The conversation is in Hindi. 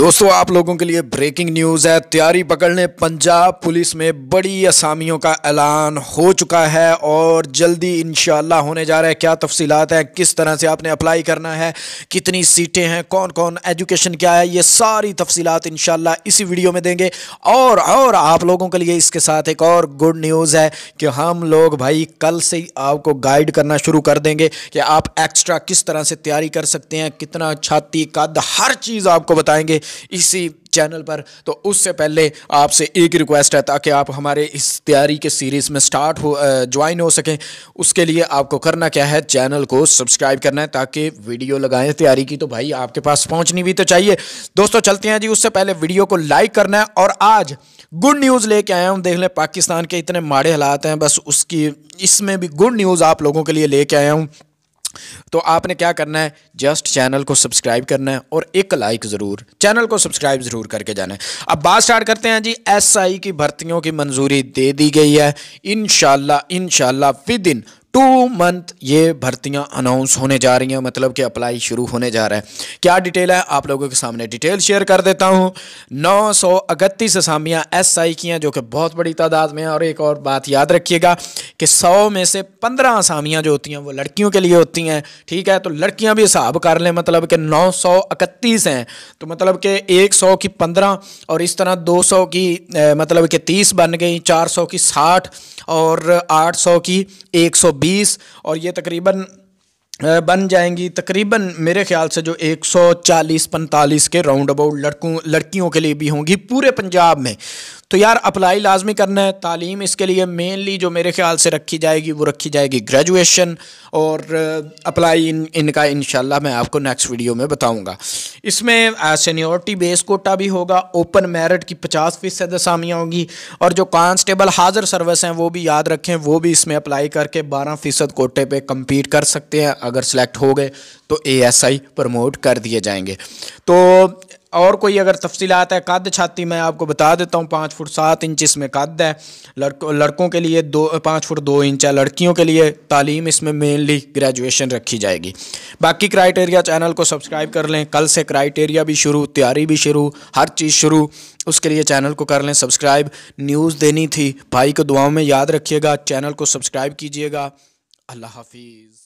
दोस्तों आप लोगों के लिए ब्रेकिंग न्यूज़ है तैयारी पकड़ने पंजाब पुलिस में बड़ी असामियों का ऐलान हो चुका है और जल्दी इन होने जा रहा है क्या तफसीलात हैं किस तरह से आपने अप्लाई करना है कितनी सीटें हैं कौन कौन एजुकेशन क्या है ये सारी तफसीलात इन इसी वीडियो में देंगे और और आप लोगों के लिए इसके साथ एक और गुड न्यूज़ है कि हम लोग भाई कल से ही आपको गाइड करना शुरू कर देंगे कि आप एक्स्ट्रा किस तरह से तैयारी कर सकते हैं कितना छाती कद हर चीज़ आपको बताएंगे इसी चैनल पर तो उससे पहले आपसे एक रिक्वेस्ट है ताकि आप हमारे इस तैयारी के सीरीज़ में स्टार्ट हो ज्वाइन हो सकें उसके लिए आपको करना क्या है चैनल को सब्सक्राइब करना है ताकि वीडियो लगाएं तैयारी की तो भाई आपके पास पहुंचनी भी तो चाहिए दोस्तों चलते हैं जी उससे पहले वीडियो को लाइक करना है और आज गुड न्यूज़ लेके आया हूँ देख लें पाकिस्तान के इतने माड़े हालात हैं बस उसकी इसमें भी गुड न्यूज़ आप लोगों के लिए लेके आया हूँ तो आपने क्या करना है जस्ट चैनल को सब्सक्राइब करना है और एक लाइक ज़रूर चैनल को सब्सक्राइब ज़रूर करके जाना है अब बात स्टार्ट करते हैं जी एसआई e की भर्तियों की मंजूरी दे दी गई है इन इनशाला in within two month ये भर्तियां अनाउंस होने जा रही हैं मतलब कि अप्लाई शुरू होने जा रहा है क्या डिटेल है आप लोगों के सामने डिटेल शेयर कर देता हूं नौ सौ अगतीस असामियाँ एस आई की हैं जो कि बहुत बड़ी तादाद में हैं और एक और बात याद रखिएगा कि सौ में से पंद्रह असामियाँ जो होती हैं वो लड़कियों के लिए होती हैं ठीक है तो लड़कियाँ भी हिसाब कर लें मतलब कि नौ सौ इकतीस हैं तो मतलब कि एक सौ की पंद्रह और इस तरह दो सौ की मतलब कि तीस बन गई चार सौ की साठ और आठ सौ की एक सौ बीस और ये तकरीबन बन जाएंगी तकरीबन मेरे ख्याल से जो 140 45 के राउंड अबाउट लड़कों लड़कियों के लिए भी होंगी पूरे पंजाब में तो यार अप्लाई लाजमी करना है तालीम इसके लिए मेनली जो मेरे ख्याल से रखी जाएगी वो रखी जाएगी ग्रेजुएशन और अप्लाई uh, इन इनका इन मैं आपको नेक्स्ट वीडियो में बताऊँगा इसमें सीनियोरिटी बेस कोटा भी होगा ओपन मेरिट की पचास फ़ीसद असामियाँ होंगी और जो कॉन्स्टेबल हाजिर सर्विस हैं वो भी याद रखें वो भी इसमें अप्लाई करके बारह फ़ीसद कोटे पर कम्पीट कर सकते हैं अगर सेलेक्ट हो गए तो ए एस आई प्रमोट कर दिए जाएंगे तो और कोई अगर तफसीलात है कद छाती मैं आपको बता देता हूँ पाँच फुट सात इंच इसमें कद है लड़कों लड़कों के लिए दो पाँच फुट दो इंच है लड़कियों के लिए तालीम इसमें मेनली ग्रेजुएशन रखी जाएगी बाकी क्राइटेरिया चैनल को सब्सक्राइब कर लें कल से क्राइटेरिया भी शुरू तैयारी भी शुरू हर चीज़ शुरू उसके लिए चैनल को कर लें सब्सक्राइब न्यूज़ देनी थी भाई को दुआओं में याद रखिएगा चैनल को सब्सक्राइब कीजिएगा अल्लाह हाफिज़